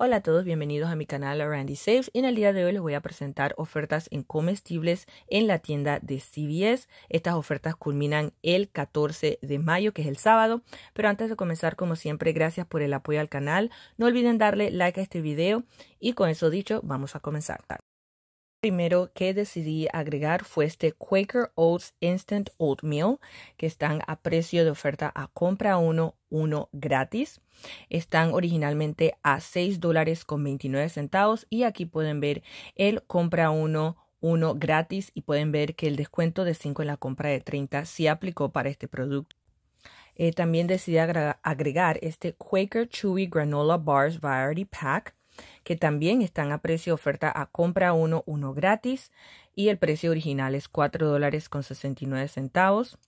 Hola a todos, bienvenidos a mi canal Randy Saves y en el día de hoy les voy a presentar ofertas en comestibles en la tienda de CVS. Estas ofertas culminan el 14 de mayo, que es el sábado, pero antes de comenzar, como siempre, gracias por el apoyo al canal. No olviden darle like a este video y con eso dicho, vamos a comenzar primero que decidí agregar fue este Quaker Oats Instant Oatmeal, que están a precio de oferta a compra uno, uno gratis. Están originalmente a 6 dólares 29 centavos y aquí pueden ver el compra uno uno gratis y pueden ver que el descuento de 5 en la compra de 30 sí aplicó para este producto. Eh, también decidí agregar este Quaker Chewy Granola Bars Variety Pack que también están a precio de oferta a compra uno, uno gratis y el precio original es $4.69. dólares con nueve centavos.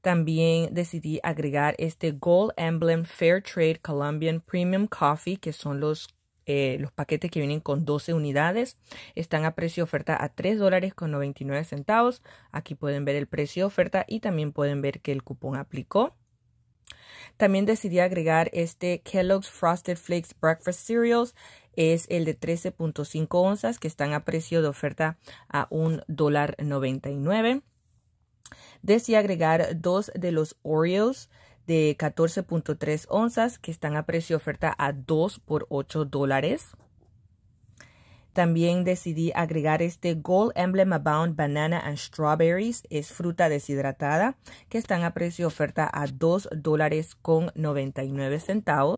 También decidí agregar este Gold Emblem Fair Trade Colombian Premium Coffee, que son los eh, los paquetes que vienen con 12 unidades están a precio de oferta a tres dólares con nueve centavos. Aquí pueden ver el precio de oferta y también pueden ver que el cupón aplicó. También decidí agregar este Kellogg's Frosted Flakes Breakfast Cereals. Es el de 13.5 onzas que están a precio de oferta a $1.99. Decidí agregar dos de los Oreos de 14.3 onzas que están a precio de oferta a 2 por 8 dólares. También decidí agregar este Gold Emblem Abound Banana and Strawberries. Es fruta deshidratada que están a precio oferta a $2.99. dólares con centavos.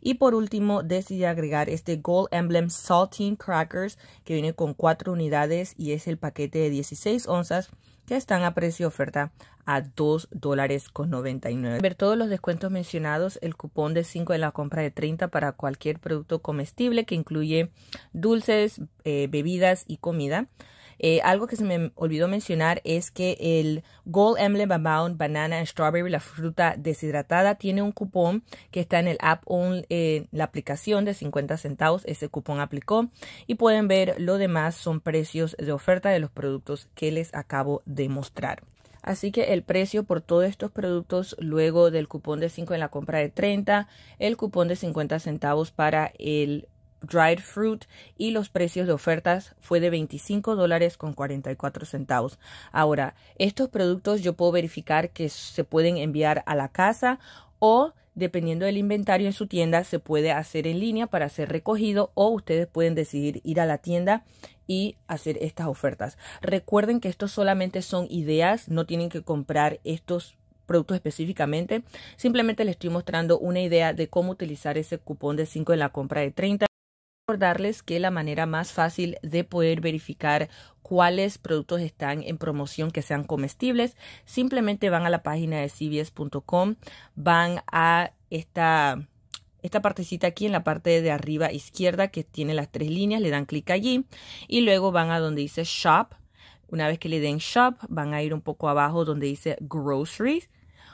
Y por último, decidí agregar este Gold Emblem Saltine Crackers que viene con 4 unidades y es el paquete de 16 onzas que están a precio oferta a 2 dólares con 99. Ver todos los descuentos mencionados, el cupón de 5 en la compra de 30 para cualquier producto comestible que incluye dulces, eh, bebidas y comida. Eh, algo que se me olvidó mencionar es que el Gold Emblem Abound Banana and Strawberry, la fruta deshidratada, tiene un cupón que está en el app on, la aplicación de 50 centavos. Ese cupón aplicó y pueden ver lo demás son precios de oferta de los productos que les acabo de mostrar. Así que el precio por todos estos productos luego del cupón de 5 en la compra de 30, el cupón de 50 centavos para el dried fruit y los precios de ofertas fue de 25 dólares con 44 centavos. Ahora, estos productos yo puedo verificar que se pueden enviar a la casa o dependiendo del inventario en su tienda se puede hacer en línea para ser recogido o ustedes pueden decidir ir a la tienda y hacer estas ofertas. Recuerden que estos solamente son ideas, no tienen que comprar estos productos específicamente. Simplemente les estoy mostrando una idea de cómo utilizar ese cupón de 5 en la compra de 30 recordarles que la manera más fácil de poder verificar cuáles productos están en promoción que sean comestibles, simplemente van a la página de cbs.com, van a esta, esta partecita aquí en la parte de arriba izquierda que tiene las tres líneas, le dan clic allí y luego van a donde dice shop. Una vez que le den shop, van a ir un poco abajo donde dice groceries.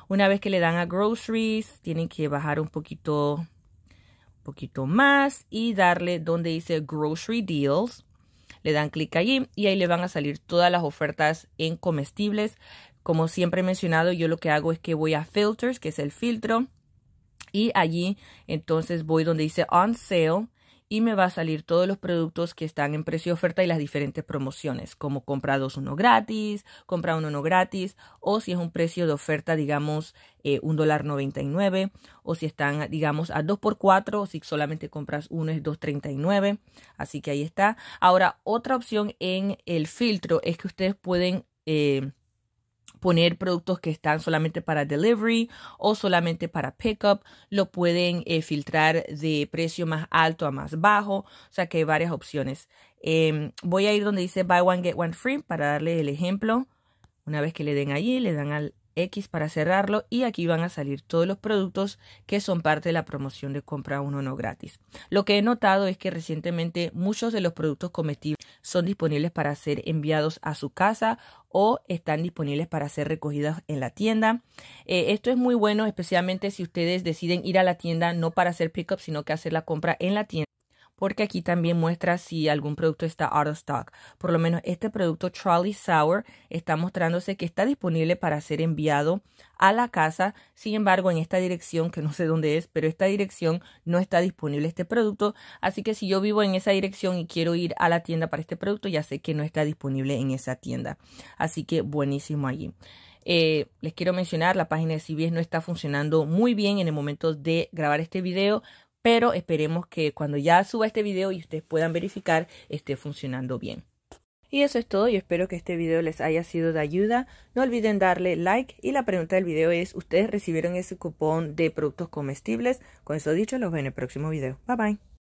Una vez que le dan a groceries, tienen que bajar un poquito poquito más y darle donde dice grocery deals. Le dan clic allí y ahí le van a salir todas las ofertas en comestibles. Como siempre he mencionado, yo lo que hago es que voy a filters, que es el filtro. Y allí entonces voy donde dice on sale y me va a salir todos los productos que están en precio de oferta y las diferentes promociones, como compra dos uno gratis, compra uno no gratis, o si es un precio de oferta, digamos, eh, un dólar o si están, digamos, a 2 por cuatro, o si solamente compras uno es 2.39. Así que ahí está. Ahora, otra opción en el filtro es que ustedes pueden... Eh, poner productos que están solamente para delivery o solamente para pickup. Lo pueden eh, filtrar de precio más alto a más bajo. O sea que hay varias opciones. Em, voy a ir donde dice buy one, get one free para darle el ejemplo. Una vez que le den allí, le dan al X para cerrarlo y aquí van a salir todos los productos que son parte de la promoción de compra uno no gratis. Lo que he notado es que recientemente muchos de los productos cometidos son disponibles para ser enviados a su casa o están disponibles para ser recogidos en la tienda. Eh, esto es muy bueno, especialmente si ustedes deciden ir a la tienda no para hacer pick-up, sino que hacer la compra en la tienda porque aquí también muestra si algún producto está out of stock. Por lo menos este producto Charlie Sour está mostrándose que está disponible para ser enviado a la casa. Sin embargo, en esta dirección, que no sé dónde es, pero esta dirección no está disponible este producto. Así que si yo vivo en esa dirección y quiero ir a la tienda para este producto, ya sé que no está disponible en esa tienda. Así que buenísimo allí. Eh, les quiero mencionar, la página de CBS no está funcionando muy bien en el momento de grabar este video, pero esperemos que cuando ya suba este video y ustedes puedan verificar esté funcionando bien. Y eso es todo, Y espero que este video les haya sido de ayuda. No olviden darle like y la pregunta del video es, ¿ustedes recibieron ese cupón de productos comestibles? Con eso dicho, los veo en el próximo video. Bye bye.